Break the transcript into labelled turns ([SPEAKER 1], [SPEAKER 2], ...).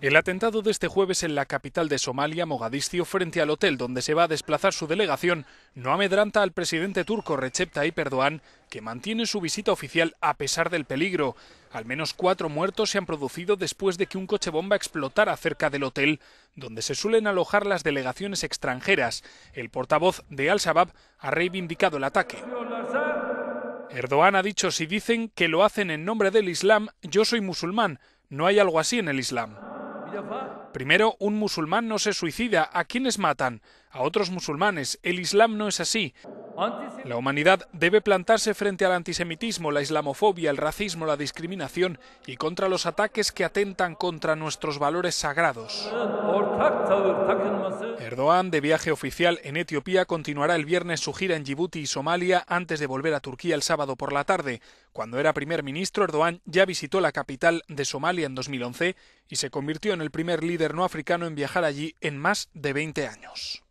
[SPEAKER 1] El atentado de este jueves en la capital de Somalia, Mogadiscio, frente al hotel donde se va a desplazar su delegación, no amedranta al presidente turco Recep Tayyip Erdogan, que mantiene su visita oficial a pesar del peligro. Al menos cuatro muertos se han producido después de que un coche bomba explotara cerca del hotel, donde se suelen alojar las delegaciones extranjeras. El portavoz de Al-Shabaab ha reivindicado el ataque. Erdogan ha dicho, si dicen que lo hacen en nombre del Islam, yo soy musulmán, no hay algo así en el Islam. Primero, un musulmán no se suicida, ¿a quienes matan? A otros musulmanes. El Islam no es así. La humanidad debe plantarse frente al antisemitismo, la islamofobia, el racismo, la discriminación y contra los ataques que atentan contra nuestros valores sagrados. Erdogan, de viaje oficial en Etiopía, continuará el viernes su gira en Djibouti y Somalia antes de volver a Turquía el sábado por la tarde. Cuando era primer ministro, Erdogan ya visitó la capital de Somalia en 2011 y se convirtió en el primer líder no africano en viajar allí en más de 20 años.